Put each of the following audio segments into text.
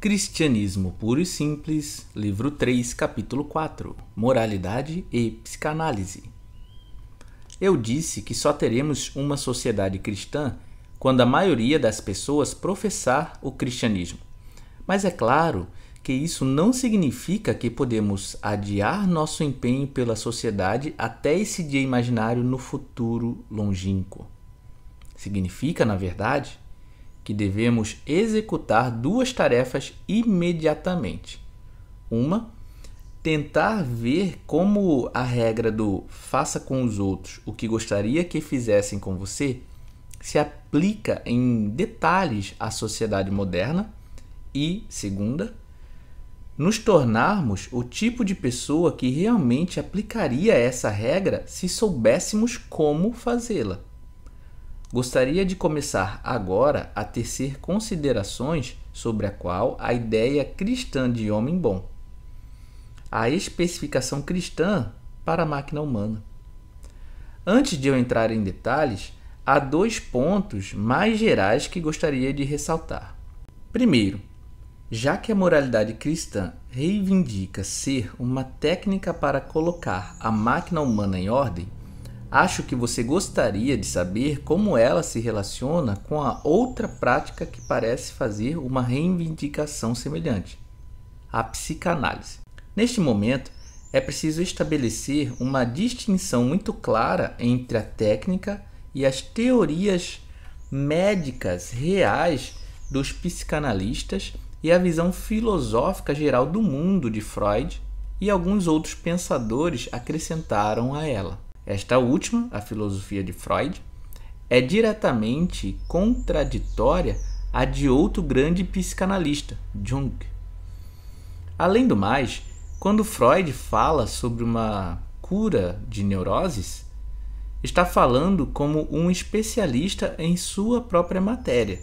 Cristianismo Puro e Simples, livro 3, capítulo 4 Moralidade e Psicanálise. Eu disse que só teremos uma sociedade cristã quando a maioria das pessoas professar o cristianismo. Mas é claro que isso não significa que podemos adiar nosso empenho pela sociedade até esse dia imaginário no futuro longínquo. Significa, na verdade, que devemos executar duas tarefas imediatamente. Uma, tentar ver como a regra do faça com os outros o que gostaria que fizessem com você se aplica em detalhes à sociedade moderna. E, segunda, nos tornarmos o tipo de pessoa que realmente aplicaria essa regra se soubéssemos como fazê-la. Gostaria de começar agora a tecer considerações sobre a qual a ideia cristã de homem bom, a especificação cristã para a máquina humana. Antes de eu entrar em detalhes, há dois pontos mais gerais que gostaria de ressaltar. Primeiro, já que a moralidade cristã reivindica ser uma técnica para colocar a máquina humana em ordem, Acho que você gostaria de saber como ela se relaciona com a outra prática que parece fazer uma reivindicação semelhante, a psicanálise. Neste momento, é preciso estabelecer uma distinção muito clara entre a técnica e as teorias médicas reais dos psicanalistas e a visão filosófica geral do mundo de Freud e alguns outros pensadores acrescentaram a ela. Esta última, a filosofia de Freud, é diretamente contraditória à de outro grande psicanalista, Jung. Além do mais, quando Freud fala sobre uma cura de neuroses, está falando como um especialista em sua própria matéria.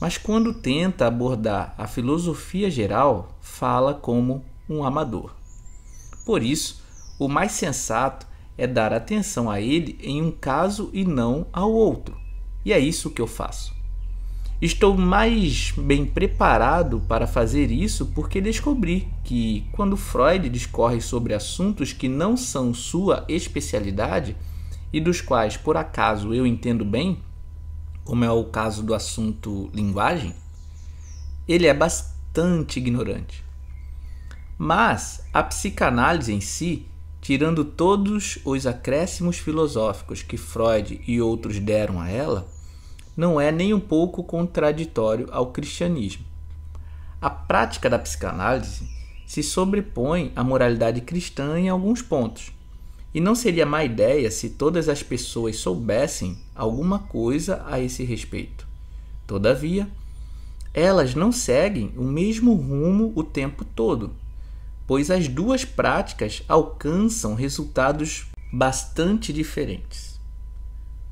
Mas quando tenta abordar a filosofia geral, fala como um amador. Por isso, o mais sensato é dar atenção a ele em um caso e não ao outro. E é isso que eu faço. Estou mais bem preparado para fazer isso porque descobri que, quando Freud discorre sobre assuntos que não são sua especialidade e dos quais por acaso eu entendo bem, como é o caso do assunto linguagem, ele é bastante ignorante. Mas a psicanálise em si tirando todos os acréscimos filosóficos que Freud e outros deram a ela, não é nem um pouco contraditório ao cristianismo. A prática da psicanálise se sobrepõe à moralidade cristã em alguns pontos. E não seria má ideia se todas as pessoas soubessem alguma coisa a esse respeito. Todavia, elas não seguem o mesmo rumo o tempo todo pois as duas práticas alcançam resultados bastante diferentes.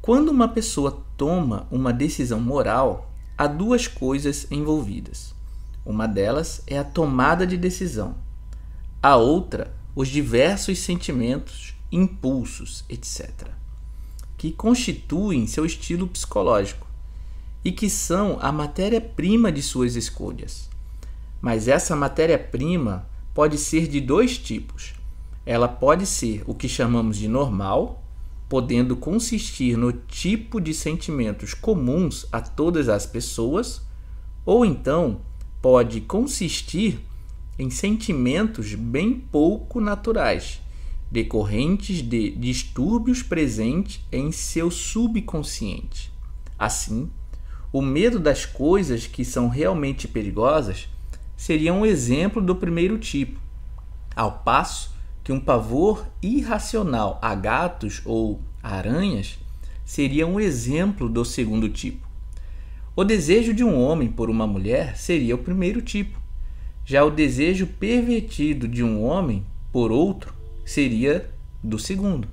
Quando uma pessoa toma uma decisão moral, há duas coisas envolvidas. Uma delas é a tomada de decisão, a outra, os diversos sentimentos, impulsos, etc., que constituem seu estilo psicológico e que são a matéria-prima de suas escolhas. Mas essa matéria-prima pode ser de dois tipos. Ela pode ser o que chamamos de normal, podendo consistir no tipo de sentimentos comuns a todas as pessoas, ou então pode consistir em sentimentos bem pouco naturais, decorrentes de distúrbios presentes em seu subconsciente. Assim, o medo das coisas que são realmente perigosas seria um exemplo do primeiro tipo, ao passo que um pavor irracional a gatos ou aranhas seria um exemplo do segundo tipo. O desejo de um homem por uma mulher seria o primeiro tipo. Já o desejo pervertido de um homem por outro seria do segundo.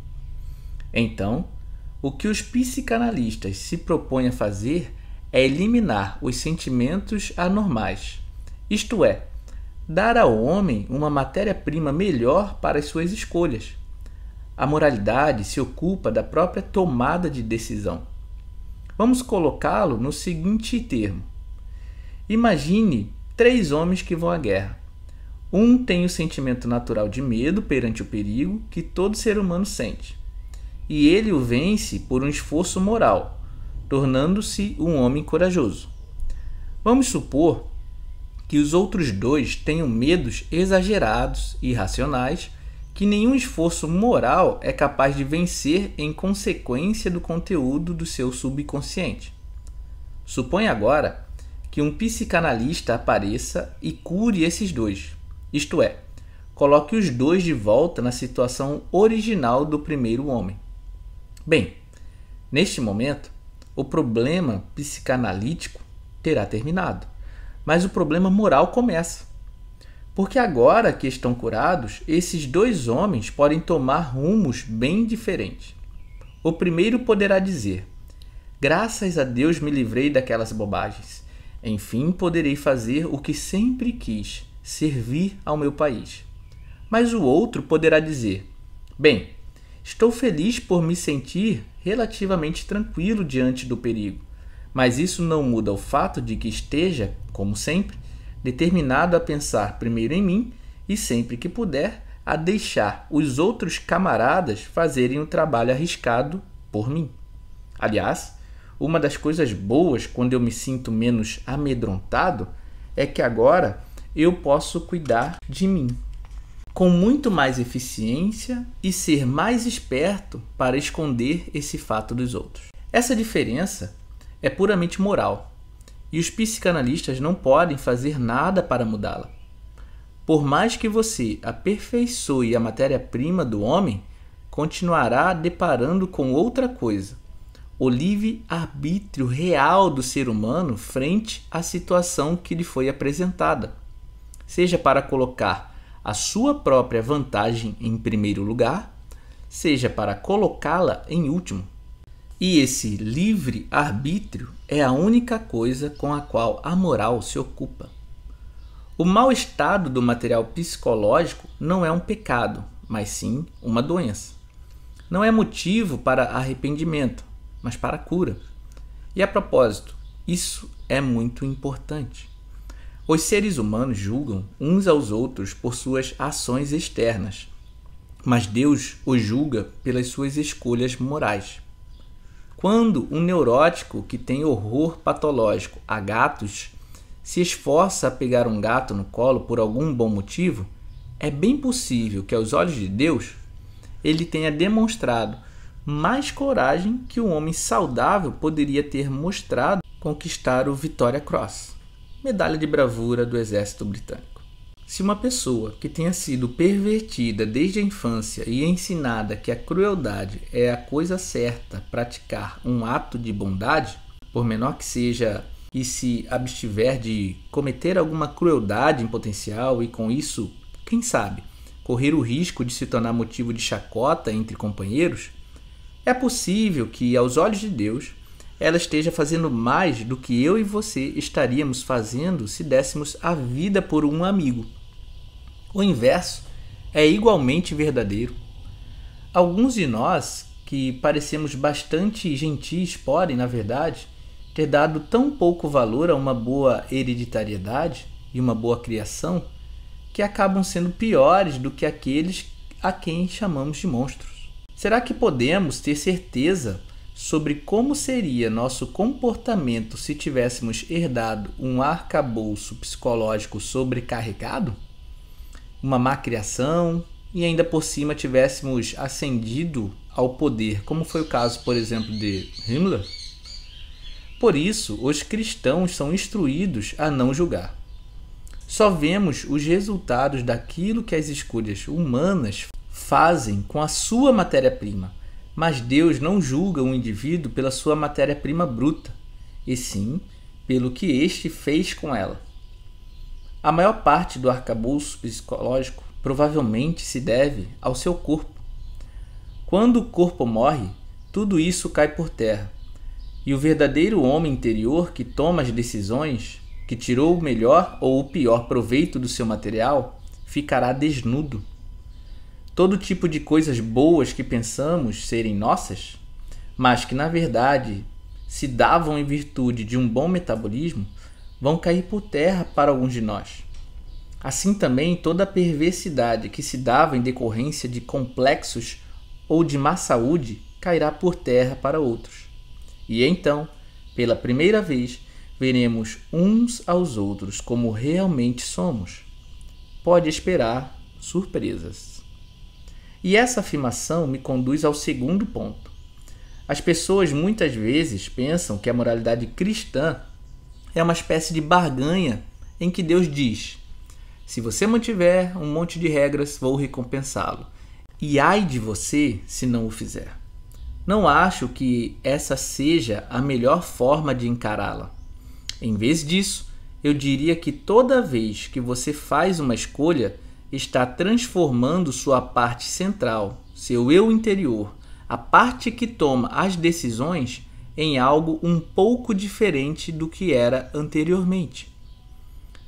Então, o que os psicanalistas se propõem a fazer é eliminar os sentimentos anormais isto é, dar ao homem uma matéria-prima melhor para as suas escolhas. A moralidade se ocupa da própria tomada de decisão. Vamos colocá-lo no seguinte termo: Imagine três homens que vão à guerra. Um tem o sentimento natural de medo perante o perigo que todo ser humano sente, e ele o vence por um esforço moral, tornando-se um homem corajoso. Vamos supor que os outros dois tenham medos exagerados e irracionais que nenhum esforço moral é capaz de vencer em consequência do conteúdo do seu subconsciente. Suponha agora que um psicanalista apareça e cure esses dois, isto é, coloque os dois de volta na situação original do primeiro homem. Bem, neste momento, o problema psicanalítico terá terminado. Mas o problema moral começa. Porque agora que estão curados, esses dois homens podem tomar rumos bem diferentes. O primeiro poderá dizer: Graças a Deus me livrei daquelas bobagens. Enfim, poderei fazer o que sempre quis, servir ao meu país. Mas o outro poderá dizer: Bem, estou feliz por me sentir relativamente tranquilo diante do perigo. Mas isso não muda o fato de que esteja, como sempre, determinado a pensar primeiro em mim e, sempre que puder, a deixar os outros camaradas fazerem o trabalho arriscado por mim. Aliás, uma das coisas boas quando eu me sinto menos amedrontado é que agora eu posso cuidar de mim com muito mais eficiência e ser mais esperto para esconder esse fato dos outros. Essa diferença é puramente moral, e os psicanalistas não podem fazer nada para mudá-la. Por mais que você aperfeiçoe a matéria-prima do homem, continuará deparando com outra coisa: o livre-arbítrio real do ser humano frente à situação que lhe foi apresentada, seja para colocar a sua própria vantagem em primeiro lugar, seja para colocá-la em último. E esse livre arbítrio é a única coisa com a qual a moral se ocupa. O mau estado do material psicológico não é um pecado, mas sim uma doença. Não é motivo para arrependimento, mas para cura. E a propósito, isso é muito importante. Os seres humanos julgam uns aos outros por suas ações externas, mas Deus os julga pelas suas escolhas morais. Quando um neurótico que tem horror patológico a gatos se esforça a pegar um gato no colo por algum bom motivo, é bem possível que, aos olhos de Deus, ele tenha demonstrado mais coragem que um homem saudável poderia ter mostrado conquistar o Victoria Cross, medalha de bravura do Exército Britânico. Se uma pessoa que tenha sido pervertida desde a infância e ensinada que a crueldade é a coisa certa praticar um ato de bondade, por menor que seja, e se abstiver de cometer alguma crueldade em potencial e com isso, quem sabe, correr o risco de se tornar motivo de chacota entre companheiros, é possível que, aos olhos de Deus, ela esteja fazendo mais do que eu e você estaríamos fazendo se dessemos a vida por um amigo. O inverso é igualmente verdadeiro. Alguns de nós, que parecemos bastante gentis, podem, na verdade, ter dado tão pouco valor a uma boa hereditariedade e uma boa criação que acabam sendo piores do que aqueles a quem chamamos de monstros. Será que podemos ter certeza sobre como seria nosso comportamento se tivéssemos herdado um arcabouço psicológico sobrecarregado? Uma má criação e ainda por cima tivéssemos ascendido ao poder, como foi o caso, por exemplo, de Himmler? Por isso, os cristãos são instruídos a não julgar. Só vemos os resultados daquilo que as escolhas humanas fazem com a sua matéria-prima mas Deus não julga o um indivíduo pela sua matéria-prima bruta, e sim pelo que este fez com ela. A maior parte do arcabouço psicológico provavelmente se deve ao seu corpo. Quando o corpo morre, tudo isso cai por terra. E o verdadeiro homem interior que toma as decisões, que tirou o melhor ou o pior proveito do seu material, ficará desnudo todo tipo de coisas boas que pensamos serem nossas, mas que na verdade se davam em virtude de um bom metabolismo, vão cair por terra para alguns de nós. Assim também toda a perversidade que se dava em decorrência de complexos ou de má saúde cairá por terra para outros. E então, pela primeira vez, veremos uns aos outros como realmente somos. Pode esperar surpresas. E essa afirmação me conduz ao segundo ponto. As pessoas muitas vezes pensam que a moralidade cristã é uma espécie de barganha em que Deus diz: se você mantiver um monte de regras, vou recompensá-lo. E ai de você se não o fizer. Não acho que essa seja a melhor forma de encará-la. Em vez disso, eu diria que toda vez que você faz uma escolha, está transformando sua parte central, seu eu interior, a parte que toma as decisões, em algo um pouco diferente do que era anteriormente.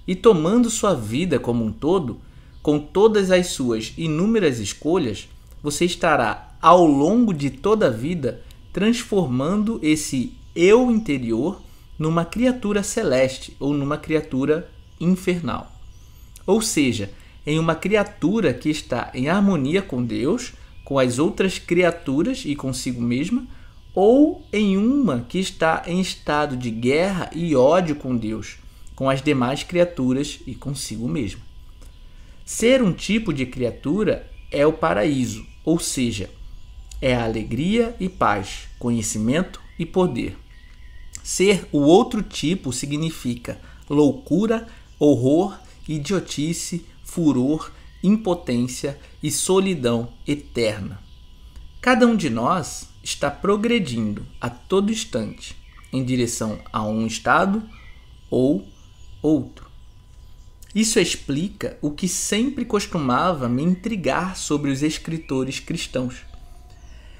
E tomando sua vida como um todo, com todas as suas inúmeras escolhas, você estará ao longo de toda a vida transformando esse eu interior numa criatura celeste ou numa criatura infernal. Ou seja, em uma criatura que está em harmonia com Deus, com as outras criaturas e consigo mesma, ou em uma que está em estado de guerra e ódio com Deus, com as demais criaturas e consigo mesma. Ser um tipo de criatura é o paraíso, ou seja, é a alegria e paz, conhecimento e poder. Ser o outro tipo significa loucura, horror, idiotice, furor, impotência e solidão eterna. Cada um de nós está progredindo a todo instante em direção a um estado ou outro. Isso explica o que sempre costumava me intrigar sobre os escritores cristãos.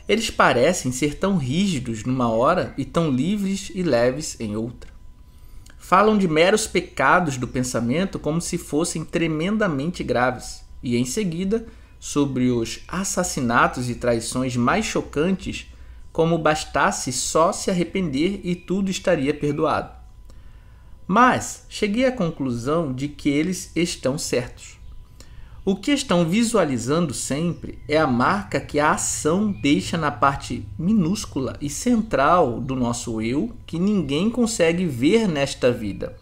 Eles parecem ser tão rígidos numa hora e tão livres e leves em outra falam de meros pecados do pensamento como se fossem tremendamente graves, e em seguida sobre os assassinatos e traições mais chocantes, como bastasse só se arrepender e tudo estaria perdoado. Mas cheguei à conclusão de que eles estão certos. O que estão visualizando sempre é a marca que a ação deixa na parte minúscula e central do nosso eu, que ninguém consegue ver nesta vida,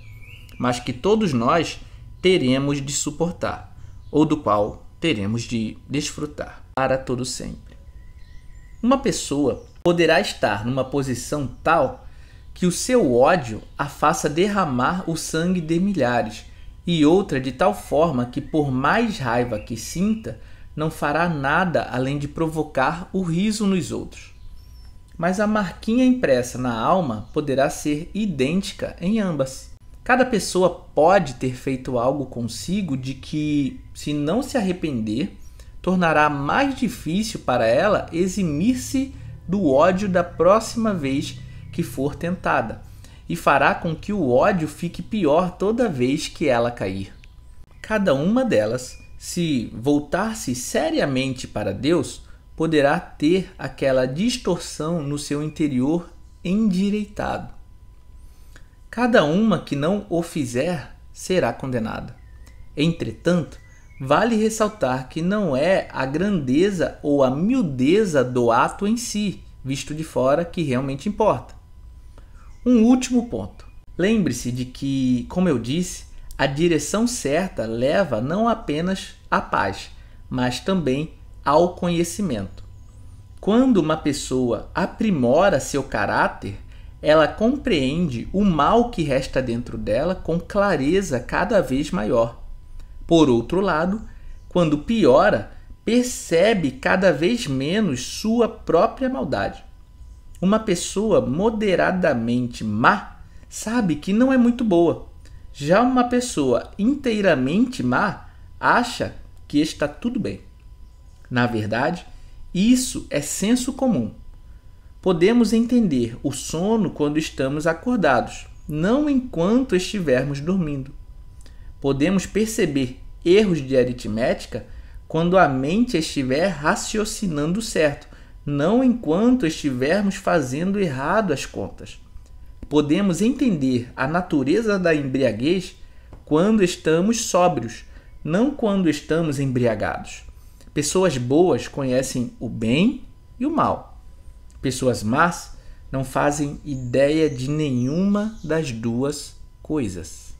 mas que todos nós teremos de suportar, ou do qual teremos de desfrutar para todo sempre. Uma pessoa poderá estar numa posição tal que o seu ódio a faça derramar o sangue de milhares e outra de tal forma que, por mais raiva que sinta, não fará nada além de provocar o riso nos outros. Mas a marquinha impressa na alma poderá ser idêntica em ambas. Cada pessoa pode ter feito algo consigo de que, se não se arrepender, tornará mais difícil para ela eximir-se do ódio da próxima vez que for tentada e fará com que o ódio fique pior toda vez que ela cair. Cada uma delas, se voltar-se seriamente para Deus, poderá ter aquela distorção no seu interior endireitado. Cada uma que não o fizer será condenada. Entretanto, vale ressaltar que não é a grandeza ou a miudeza do ato em si, visto de fora, que realmente importa um último ponto. Lembre-se de que, como eu disse, a direção certa leva não apenas à paz, mas também ao conhecimento. Quando uma pessoa aprimora seu caráter, ela compreende o mal que resta dentro dela com clareza cada vez maior. Por outro lado, quando piora, percebe cada vez menos sua própria maldade. Uma pessoa moderadamente má sabe que não é muito boa. Já uma pessoa inteiramente má acha que está tudo bem. Na verdade, isso é senso comum. Podemos entender o sono quando estamos acordados, não enquanto estivermos dormindo. Podemos perceber erros de aritmética quando a mente estiver raciocinando certo, não enquanto estivermos fazendo errado as contas. Podemos entender a natureza da embriaguez quando estamos sóbrios, não quando estamos embriagados. Pessoas boas conhecem o bem e o mal. Pessoas más não fazem ideia de nenhuma das duas coisas.